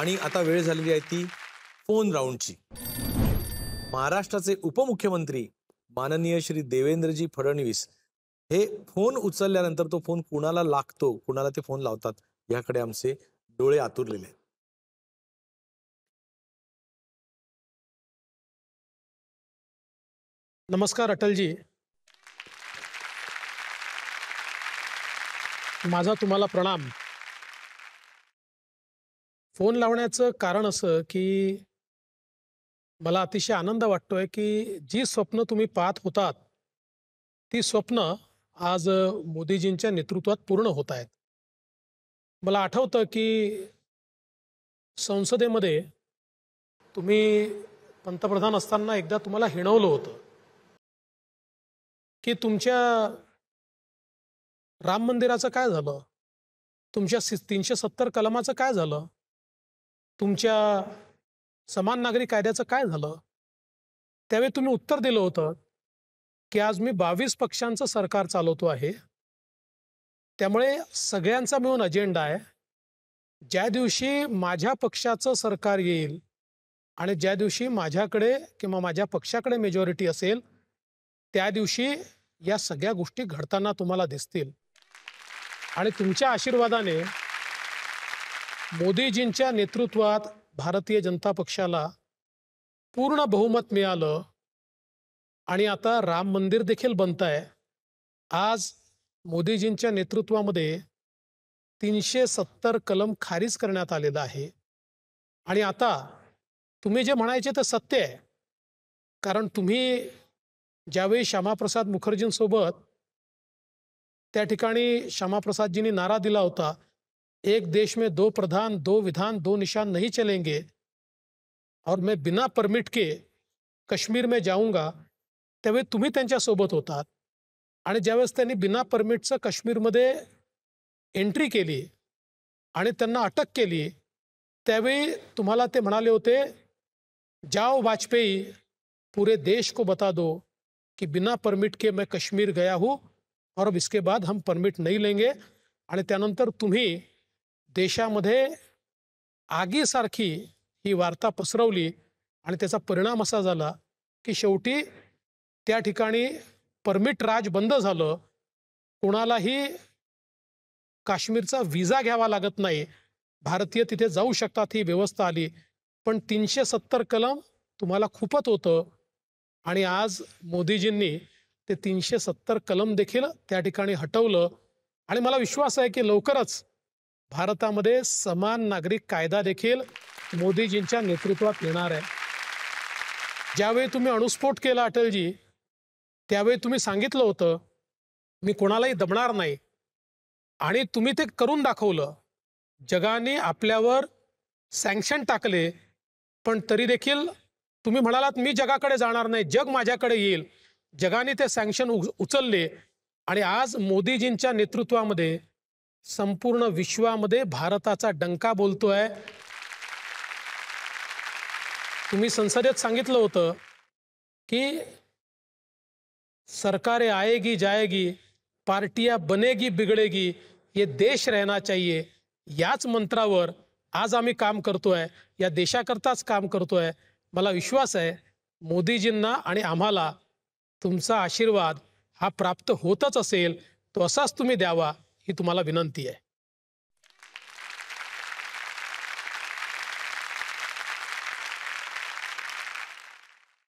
आणि आता वेळ झालेली आहे ती फोन राऊंडची महाराष्ट्राचे उपमुख्यमंत्री माननीय श्री देवेंद्रजी फडणवीस हे फोन उचलल्यानंतर तो फोन कुणाला लागतो कुणाला ते फोन लावतात याकडे आमचे डोळे आतुरलेले आहेत नमस्कार अटलजी माझा तुम्हाला प्रणाम फोन लावण्याचं कारण असं की मला अतिशय आनंद वाटतोय की जी स्वप्न तुम्ही पाहत होतात ती स्वप्न आज मोदीजींच्या नेतृत्वात पूर्ण होत आहेत मला आठवतं की संसदेमध्ये तुम्ही पंतप्रधान असताना एकदा तुम्हाला हिणवलं होतं की तुमच्या राम मंदिराचं काय झालं तुमच्या तीनशे सत्तर कलमाचं काय झालं तुमच्या समान नागरिक कायद्याचं काय झालं त्यावेळी तुम्ही उत्तर दिलं होतं की आज मी बावीस पक्षांचं सरकार चालवतो आहे त्यामुळे सगळ्यांचा मिळून अजेंडा आहे ज्या दिवशी माझ्या पक्षाचं सरकार येईल आणि ज्या दिवशी माझ्याकडे किंवा माझ्या पक्षाकडे मेजॉरिटी असेल त्या दिवशी या सगळ्या गोष्टी घडताना तुम्हाला दिसतील आणि तुमच्या आशीर्वादाने मोदीजींच्या नेतृत्वात भारतीय जनता पक्षाला पूर्ण बहुमत मिळालं आणि आता राम मंदिर देखील बनत आहे आज मोदीजींच्या नेतृत्वामध्ये तीनशे सत्तर कलम खारीज करण्यात आलेलं आहे आणि आता तुम्ही जे म्हणायचे ते सत्य आहे कारण तुम्ही ज्यावेळी श्यामाप्रसाद मुखर्जींसोबत त्या ठिकाणी श्यामाप्रसादजींनी नारा दिला होता एक देश में दो प्रधान दो विधान दो निशान नहीं चलेंगे और मैं बिना परमिट के कश्मीर में जाऊंगा त्यावेळी तुम्ही त्यांच्यासोबत होतात आणि ज्यावेळेस त्यांनी बिना परमिटचं काश्मीरमध्ये एंट्री केली आणि त्यांना अटक केली त्यावेळी तुम्हाला ते म्हणाले होते जाओ वाजपेयी पुरे देश को बता दो की बिना परमिट के मैं कश्मीर गया हूँ और अब इसके बाद हम परमिट नहीं लेंगे आणि त्यानंतर तुम्ही देशामध्ये आगीसारखी ही वार्ता पसरवली आणि त्याचा परिणाम असा झाला की शेवटी त्या ठिकाणी परमिट राज बंद झालं कोणालाही काश्मीरचा विजा घ्यावा लागत नाही भारतीय तिथे जाऊ शकतात ही व्यवस्था आली पण तीनशे सत्तर कलम तुम्हाला खूपच होतं आणि आज मोदीजींनी ते तीनशे सत्तर कलम देखील त्या ठिकाणी हटवलं आणि मला विश्वास आहे की लवकरच भारतामध्ये समान नागरिक कायदा देखील मोदीजींच्या नेतृत्वात येणार आहे ज्यावेळी तुम्ही अणुस्फोट केला अटलजी त्यावेळी तुम्ही सांगितलं होतं मी कोणालाही दमणार नाही आणि तुम्ही ते करून दाखवलं जगाने आपल्यावर सँक्शन टाकले पण तरी देखील तुम्ही म्हणालात मी जगाकडे जाणार नाही जग माझ्याकडे येईल जगाने ते सँक्शन उचलले आणि आज मोदीजींच्या नेतृत्वामध्ये संपूर्ण विश्वामध्ये भारताचा डंका बोलतोय तुम्ही संसदेत सांगितलं होतं की सरकारे आएगी जाएगी पार्टिया बनेगी बिगडेगी ये देश रहना चाहिए याच मंत्रावर आज आम्ही काम करतोय या देशाकरताच काम करतोय मला विश्वास आहे मोदीजींना आणि आम्हाला तुमचा आशीर्वाद हा प्राप्त होतच असेल तो असाच तुम्ही द्यावा ही तुम्हाला विनंती आहे